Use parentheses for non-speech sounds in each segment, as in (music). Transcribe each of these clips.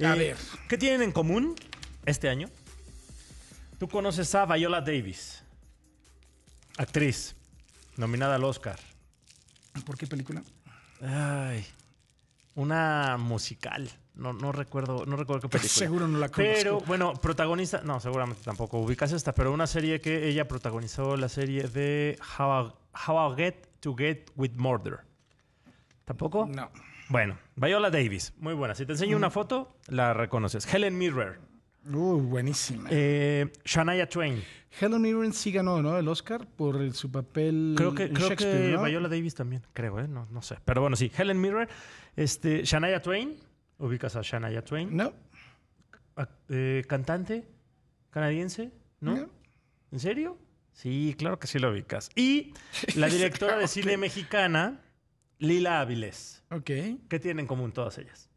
A eh, ver. ¿Qué tienen en común este año? Tú conoces a Viola Davis, actriz, nominada al Oscar. ¿Por qué película? una musical. No, no recuerdo, no recuerdo qué (laughs) película. Seguro no la conozco. Pero bueno, protagonista, no, seguramente tampoco ubicas esta, pero una serie que ella protagonizó, la serie de How I, Get to Get with Murder. ¿Tampoco? No. Bueno, Viola Davis, muy buena. Si te enseño una foto, la reconoces. Helen Mirren. ¡Uy, buenísima. Eh, Shania Twain. Helen Mirren sí ganó, El Oscar por su papel. Creo que, creo Shakespeare, que Viola Davis también, creo, ¿eh? No, sé. Pero bueno, sí. Helen Mirren. Este, Shania Twain. ¿Ubicas a Shania Twain? No. Ah, eh, ¿Cantante? ¿Canadiense? ¿No? ¿En serio? Sí, claro que sí lo ubicas. Y la (laughs) directora de cine mexicana, Lila Avilés. Ok. ¿Qué tienen en común todas ellas?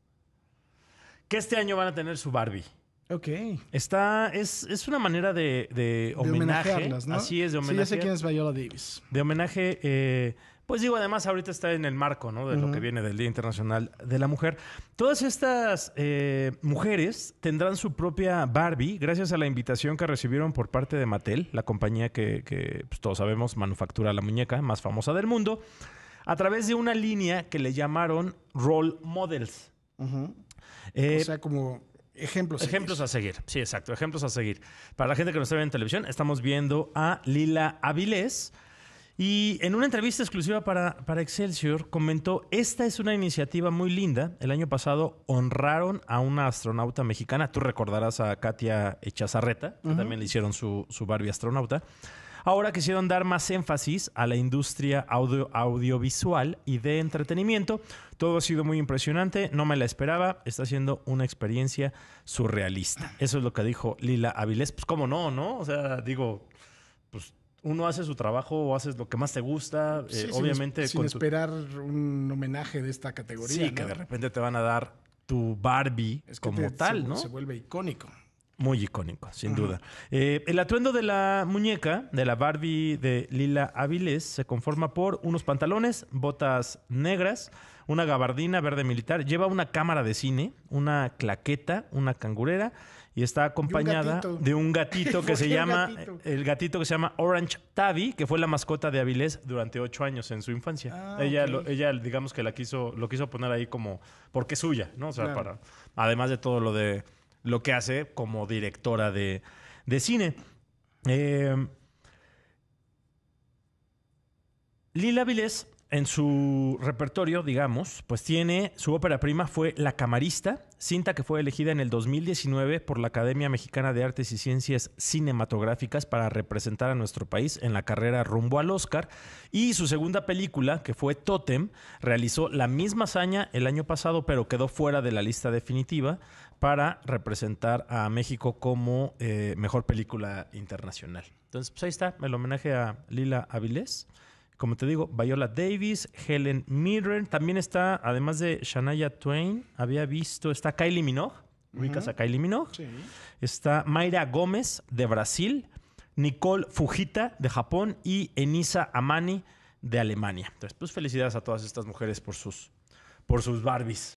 Que este año van a tener su Barbie. Ok. Está, es, es una manera de, homenaje. homenajearlas, ¿no? Así es, de homenaje. Sí, sé quién es Viola Davis. De homenaje, eh, pues digo, además ahorita está en el marco, ¿no? De lo que viene del Día Internacional de la Mujer. Todas estas eh, mujeres tendrán su propia Barbie gracias a la invitación que recibieron por parte de Mattel, la compañía que, pues, todos sabemos manufactura la muñeca más famosa del mundo a través de una línea que le llamaron role models. Eh, o sea, como Ejemplos. Ejemplos a seguir. Sí, exacto. Ejemplos a seguir. Para la gente que nos está viendo en televisión, estamos viendo a Lila Avilés. Y en una entrevista exclusiva para, para Excelsior comentó, esta es una iniciativa muy linda. El año pasado honraron a una astronauta mexicana. Tú recordarás a Katia Echazarreta, que también le hicieron su, su Barbie astronauta. Ahora quisieron dar más énfasis a la industria audiovisual y de entretenimiento. Todo ha sido muy impresionante, no me la esperaba, está siendo una experiencia surrealista. Eso es lo que dijo Lila Avilés. Pues cómo no, ¿no? O sea, digo, pues uno hace su trabajo o haces lo que más te gusta, eh, obviamente. sin, esperar un homenaje de esta categoría. Sí, que de repente te van a dar tu Barbie como tal, ¿no? Se vuelve icónico. Muy icónico, sin duda. Eh, el atuendo de la muñeca, de la Barbie de Lila Avilés, se conforma por unos pantalones, botas negras, una gabardina verde militar, lleva una cámara de cine, una claqueta, una cangurera y está acompañada de un gatito que (laughs) se llama, el gatito que se llama Orange Tabby, que fue la mascota de Avilés durante ocho años en su infancia. Ah, ella, ella, digamos que la quiso, lo quiso poner ahí como, porque es suya, ¿no? O sea, para, además de todo lo de lo que hace como directora de, cine. Eh, Lila Viles en su repertorio, digamos, pues tiene su ópera prima fue La Camarista, cinta que fue elegida en el 2019 por la Academia Mexicana de Artes y Ciencias Cinematográficas para representar a nuestro país en la carrera rumbo al Oscar. Y su segunda película, que fue Totem, realizó la misma hazaña el año pasado, pero quedó fuera de la lista definitiva para representar a México como eh, mejor película internacional. Entonces, pues ahí está el homenaje a Lila Avilés. Como te digo, Viola Davis, Helen Mirren. También está, además de Shanaya Twain, había visto, está Kylie Minogue. Ubicas a Kylie Minogue. Sí. Está Mayra Gómez de Brasil, Nicole Fujita de Japón y Enisa Amani de Alemania. Entonces, pues felicidades a todas estas mujeres por sus, por sus Barbies.